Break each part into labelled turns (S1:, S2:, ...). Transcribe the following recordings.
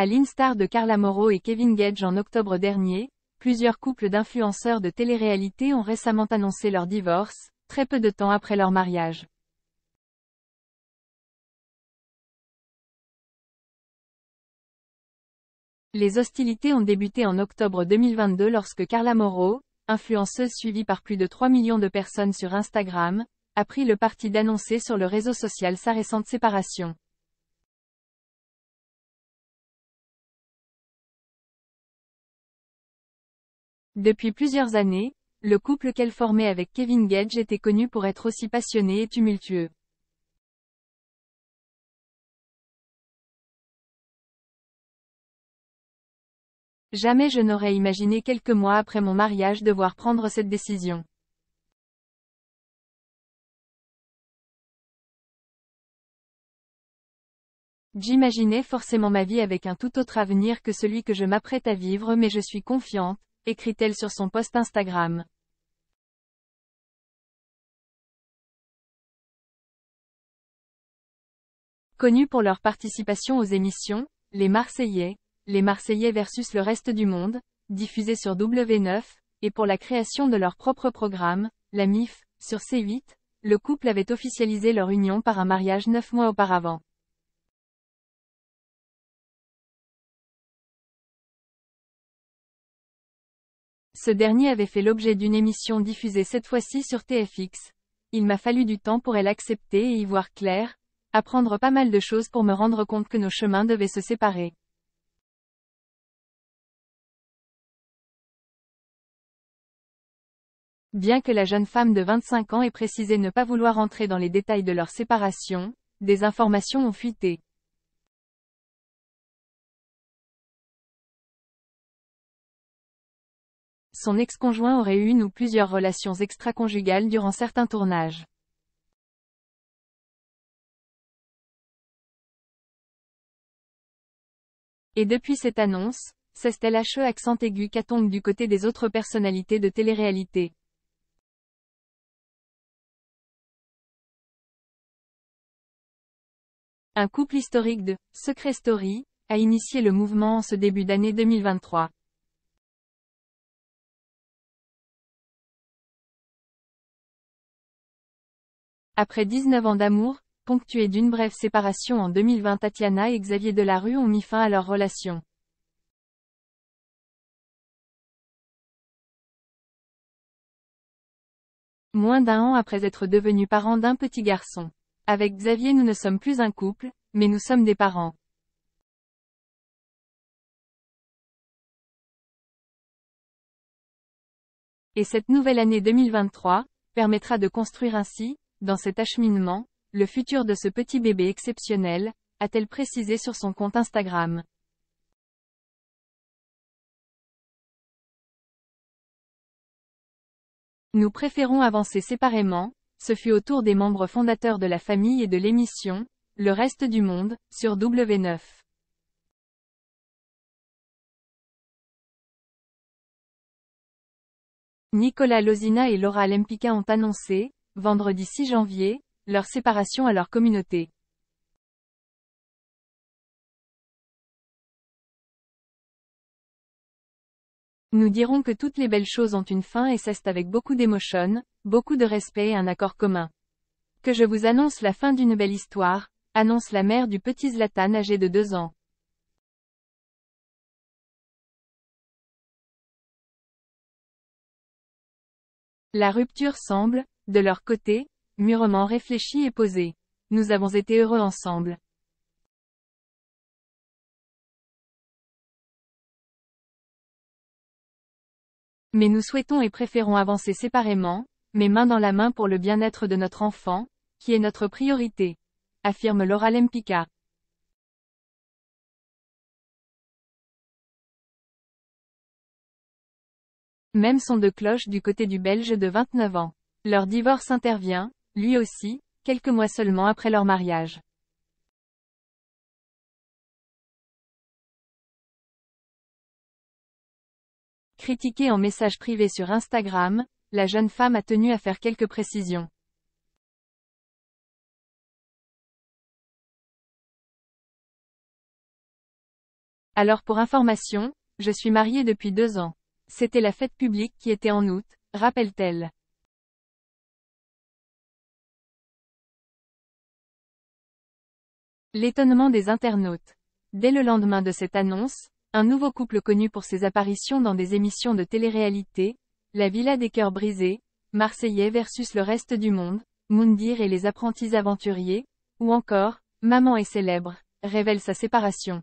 S1: À l'instar de Carla Moreau et Kevin Gage en octobre dernier, plusieurs couples d'influenceurs de télé-réalité ont récemment annoncé leur divorce, très peu de temps après leur mariage. Les hostilités ont débuté en octobre 2022 lorsque Carla Moreau, influenceuse suivie par plus de 3 millions de personnes sur Instagram, a pris le parti d'annoncer sur le réseau social sa récente séparation.
S2: Depuis plusieurs années, le couple qu'elle formait avec Kevin Gage était connu pour être aussi passionné et tumultueux. Jamais je n'aurais imaginé quelques mois après mon mariage devoir prendre cette décision.
S1: J'imaginais forcément ma vie avec un tout autre avenir que celui que je m'apprête à vivre mais je suis confiante, écrit-elle sur son post
S2: Instagram.
S1: Connus pour leur participation aux émissions, Les Marseillais, Les Marseillais versus le reste du monde, diffusées sur W9, et pour la création de leur propre programme, la MIF, sur C8, le couple avait officialisé leur union par un mariage neuf mois auparavant.
S2: Ce dernier avait fait
S1: l'objet d'une émission diffusée cette fois-ci sur TFX. Il m'a fallu du temps pour elle accepter et y voir clair, apprendre pas mal de choses pour me rendre compte que nos chemins devaient se séparer. Bien que la jeune femme de 25 ans ait précisé ne pas vouloir entrer dans les détails de leur séparation, des informations ont fuité.
S2: son ex-conjoint aurait eu une ou plusieurs relations extra-conjugales durant certains tournages. Et depuis cette annonce, c'est LHE accent aigu tombe du côté des autres personnalités de télé-réalité. Un couple historique de Secret Story a initié le mouvement en ce début d'année 2023. Après 19 ans d'amour, ponctués d'une brève séparation en 2020 Tatiana et Xavier Delarue ont mis fin à leur relation.
S1: Moins d'un an après être devenus parents d'un petit garçon. Avec Xavier nous ne sommes plus un couple, mais nous sommes des parents. Et cette nouvelle année 2023, permettra de construire ainsi, dans cet acheminement, le futur de ce petit bébé exceptionnel, a-t-elle précisé sur son compte Instagram. Nous préférons avancer séparément, ce fut au tour des membres fondateurs de la famille et de l'émission, Le Reste du Monde, sur W9. Nicolas Lozina et Laura Lempicka ont annoncé, vendredi 6 janvier, leur séparation à leur communauté. Nous dirons que toutes les belles choses ont une fin et cessent avec beaucoup d'émotion, beaucoup de respect et un accord commun. Que je vous annonce la fin d'une belle histoire, annonce la mère du petit Zlatan âgé de deux ans.
S2: La rupture semble, de leur côté, mûrement réfléchie et posée. Nous avons été heureux ensemble. Mais nous souhaitons et
S1: préférons avancer séparément, mais main dans la main pour le bien-être de notre enfant, qui est notre priorité. Affirme Laura Lempicka.
S2: Même son de cloche
S1: du côté du Belge de 29 ans. Leur divorce intervient, lui aussi, quelques mois seulement après leur mariage.
S2: Critiquée en message privé sur Instagram, la jeune femme a tenu à faire quelques précisions. Alors pour information, je suis mariée depuis deux ans. C'était la fête publique qui était en août, rappelle-t-elle.
S1: L'étonnement des internautes. Dès le lendemain de cette annonce, un nouveau couple connu pour ses apparitions dans des émissions de télé-réalité, La Villa des Cœurs Brisés, Marseillais versus le reste du monde, Mundir et les apprentis aventuriers, ou encore, Maman est célèbre, révèle sa séparation.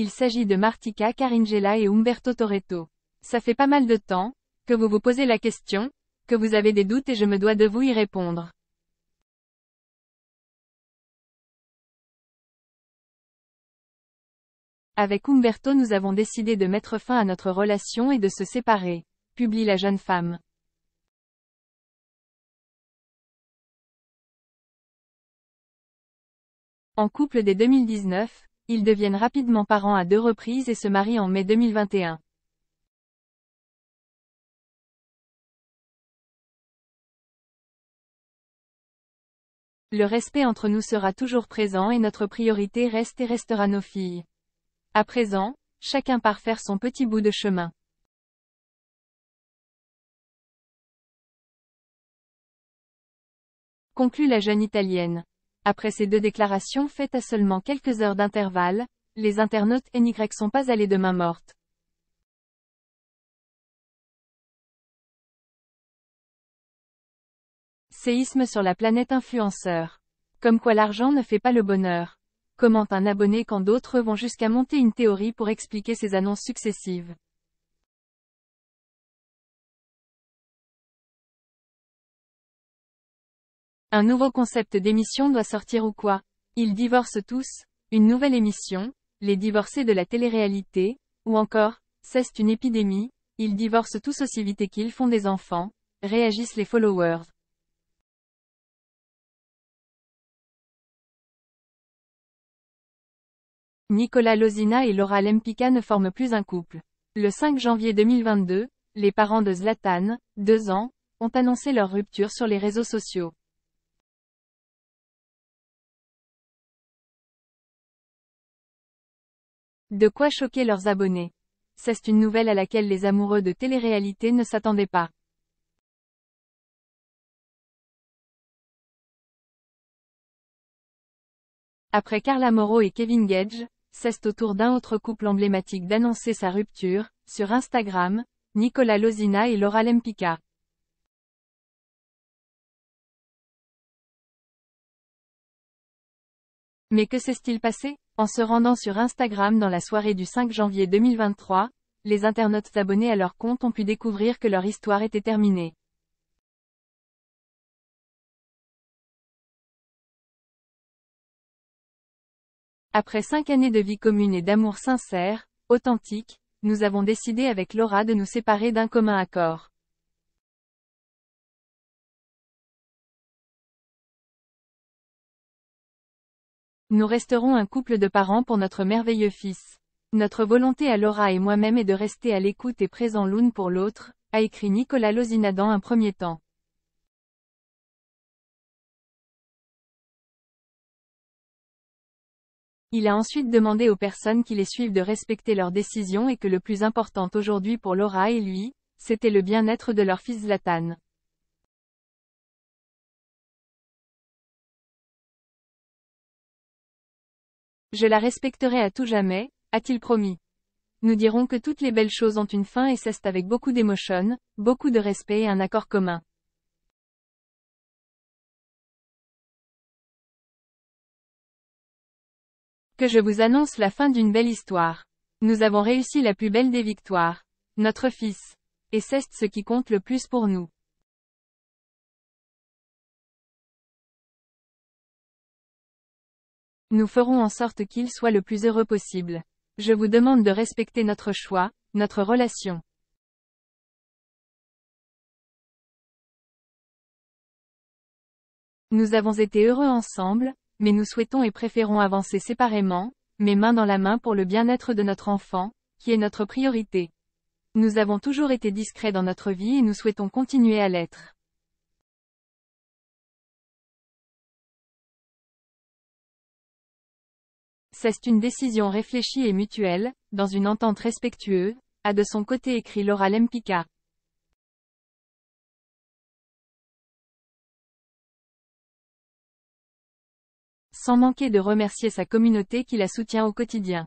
S1: Il s'agit de Martika Caringella et Umberto Toretto. Ça fait pas mal de temps, que vous vous posez la question, que vous avez des doutes et je me dois de vous y répondre. Avec Umberto nous avons décidé de mettre fin à notre relation et de se séparer, publie la jeune femme.
S2: En couple dès 2019, ils deviennent rapidement parents à deux reprises et se marient en mai 2021.
S1: Le respect entre nous sera toujours présent et notre priorité reste et restera nos filles. À présent, chacun part faire son petit bout de chemin. Conclut la jeune Italienne. Après ces deux déclarations faites à seulement quelques heures d'intervalle, les internautes NY sont pas allés de main morte.
S2: Séisme sur la
S1: planète influenceur. Comme quoi l'argent ne fait pas le bonheur. Comment un abonné quand d'autres vont jusqu'à monter une théorie pour expliquer ces annonces successives. Un nouveau concept d'émission doit sortir ou quoi Ils divorcent tous, une nouvelle émission, les divorcer de la télé-réalité, ou encore, c'est une épidémie, ils divorcent tous aussi vite qu'ils font des enfants, réagissent les followers. Nicolas Lozina et Laura Lempicka ne forment plus un couple. Le 5 janvier 2022, les parents de Zlatan, deux ans, ont annoncé leur rupture sur les réseaux sociaux.
S2: De quoi choquer leurs abonnés. C'est une nouvelle à laquelle les amoureux de télé-réalité ne s'attendaient pas.
S1: Après Carla Moreau et Kevin Gage, c'est au tour d'un autre couple emblématique d'annoncer sa rupture, sur Instagram, Nicolas Lozina et Laura Lempica. Mais que s'est-il passé en se rendant sur Instagram dans la soirée du 5 janvier 2023, les internautes abonnés à leur compte ont pu découvrir que leur histoire était terminée.
S2: Après cinq années de vie
S1: commune et d'amour sincère, authentique, nous avons décidé avec Laura de nous séparer d'un commun accord. Nous resterons un couple de parents pour notre merveilleux fils. Notre volonté à Laura et moi-même est de rester à l'écoute et présent l'une pour l'autre, a écrit Nicolas Lozinadan un premier temps. Il a ensuite demandé aux personnes qui les suivent de respecter leurs décisions et que le plus important aujourd'hui pour Laura et lui, c'était le bien-être de leur fils Zlatan.
S2: Je la respecterai à
S1: tout jamais, a-t-il promis. Nous dirons que toutes les belles choses ont une fin et cessent avec beaucoup d'émotion, beaucoup de respect et un accord commun.
S2: Que je vous annonce la
S1: fin d'une belle histoire. Nous avons réussi la plus belle des victoires. Notre fils. Et c'est ce qui compte le plus pour nous.
S2: Nous ferons en sorte qu'il soit le plus heureux possible. Je vous demande de respecter notre choix, notre relation.
S1: Nous avons été heureux ensemble, mais nous souhaitons et préférons avancer séparément, mais main dans la main pour le bien-être de notre enfant, qui est notre priorité. Nous avons toujours été discrets dans notre vie et nous souhaitons continuer à l'être.
S2: C'est une décision réfléchie et mutuelle, dans une entente respectueuse, a de son côté écrit Laura Lempica. Sans manquer de remercier sa communauté qui la soutient au quotidien.